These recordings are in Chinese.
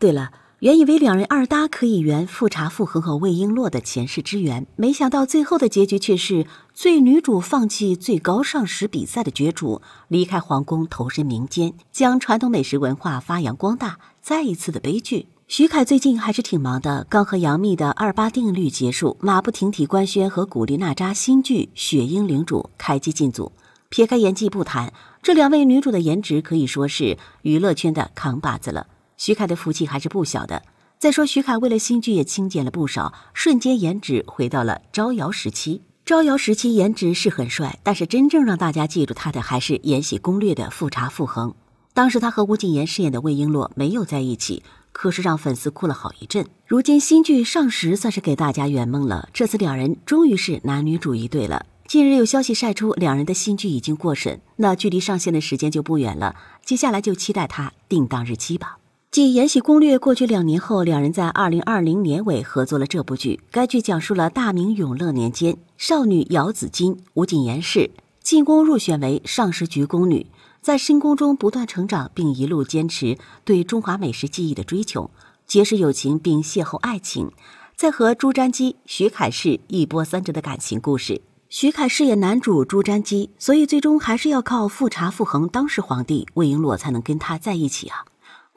对了，原以为两人二搭可以圆富察傅恒和魏璎珞的前世之缘，没想到最后的结局却是最女主放弃最高尚食比赛的角逐，离开皇宫投身民间，将传统美食文化发扬光大。再一次的悲剧。徐凯最近还是挺忙的，刚和杨幂的二八定律结束，马不停蹄官宣和古力娜扎新剧《雪鹰领主》开机进组。撇开演技不谈，这两位女主的颜值可以说是娱乐圈的扛把子了。徐凯的福气还是不小的。再说，徐凯为了新剧也清减了不少，瞬间颜值回到了招摇时期。招摇时期颜值是很帅，但是真正让大家记住他的还是《延禧攻略》的富察傅恒。当时他和吴谨言饰演的魏璎珞没有在一起，可是让粉丝哭了好一阵。如今新剧上时算是给大家圆梦了，这次两人终于是男女主一对了。近日有消息晒出两人的新剧已经过审，那距离上线的时间就不远了。接下来就期待他定档日期吧。继《延禧攻略》过去两年后，两人在二零二零年尾合作了这部剧。该剧讲述了大明永乐年间，少女姚子衿（吴谨言饰）进宫入选为尚食局宫女，在深宫中不断成长，并一路坚持对中华美食技艺的追求，结识友情并邂逅爱情，在和朱瞻基（徐凯饰）一波三折的感情故事。徐凯饰演男主朱瞻基，所以最终还是要靠富察傅恒（当时皇帝魏璎珞）才能跟他在一起啊。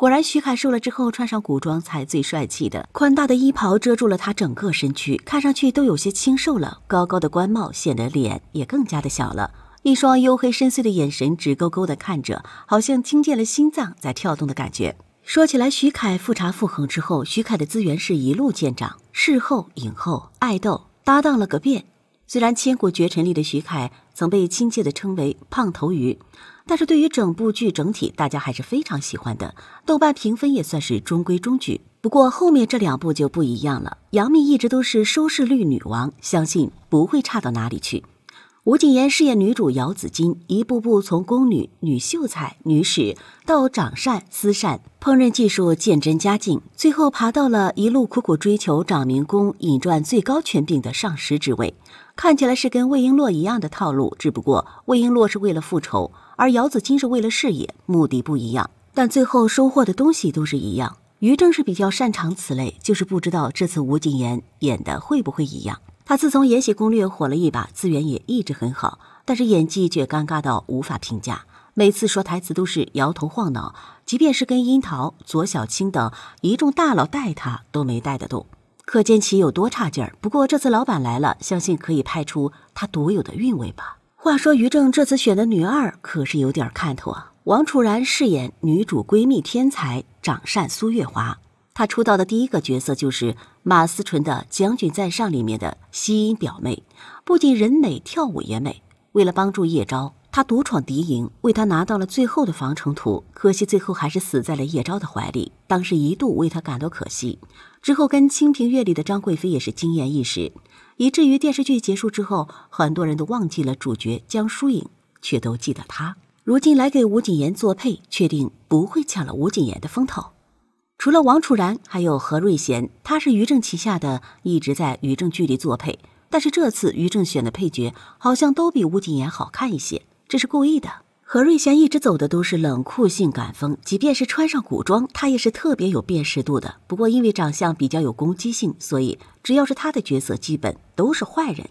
果然，徐凯瘦了之后，穿上古装才最帅气的。宽大的衣袍遮住了他整个身躯，看上去都有些清瘦了。高高的官帽显得脸也更加的小了，一双黝黑深邃的眼神直勾勾的看着，好像听见了心脏在跳动的感觉。说起来，徐凯复查复横之后，徐凯的资源是一路见长，事后影后爱豆搭档了个遍。虽然《千古绝尘》里的徐凯曾被亲切的称为“胖头鱼”。但是对于整部剧整体，大家还是非常喜欢的，豆瓣评分也算是中规中矩。不过后面这两部就不一样了，杨幂一直都是收视率女王，相信不会差到哪里去。吴谨言饰演女主姚子衿，一步步从宫女、女秀才、女史到掌膳、司膳，烹饪技术渐臻佳境，最后爬到了一路苦苦追求掌明宫、引传最高权柄的上师之位。看起来是跟魏璎珞一样的套路，只不过魏璎珞是为了复仇，而姚子衿是为了事业，目的不一样，但最后收获的东西都是一样。于正是比较擅长此类，就是不知道这次吴谨言演的会不会一样。他自从《延禧攻略》火了一把，资源也一直很好，但是演技却尴尬到无法评价。每次说台词都是摇头晃脑，即便是跟樱桃、左小青等一众大佬带他，都没带得动，可见其有多差劲儿。不过这次老板来了，相信可以拍出他独有的韵味吧。话说于正这次选的女二可是有点看头啊，王楚然饰演女主闺蜜天才掌善苏月华。他出道的第一个角色就是马思纯的《将军在上》里面的西音表妹，不仅人美，跳舞也美。为了帮助叶昭，她独闯敌营，为他拿到了最后的防城图。可惜最后还是死在了叶昭的怀里，当时一度为他感到可惜。之后跟《清平乐》里的张贵妃也是惊艳一时，以至于电视剧结束之后，很多人都忘记了主角江疏影，却都记得她。如今来给吴谨言作配，确定不会抢了吴谨言的风头。除了王楚然，还有何瑞贤。他是于正旗下的，一直在于正剧里作配。但是这次于正选的配角好像都比吴谨言好看一些，这是故意的。何瑞贤一直走的都是冷酷性感风，即便是穿上古装，他也是特别有辨识度的。不过因为长相比较有攻击性，所以只要是他的角色，基本都是坏人。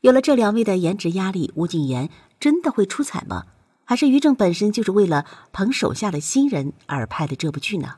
有了这两位的颜值压力，吴谨言真的会出彩吗？还是于正本身就是为了捧手下的新人而拍的这部剧呢？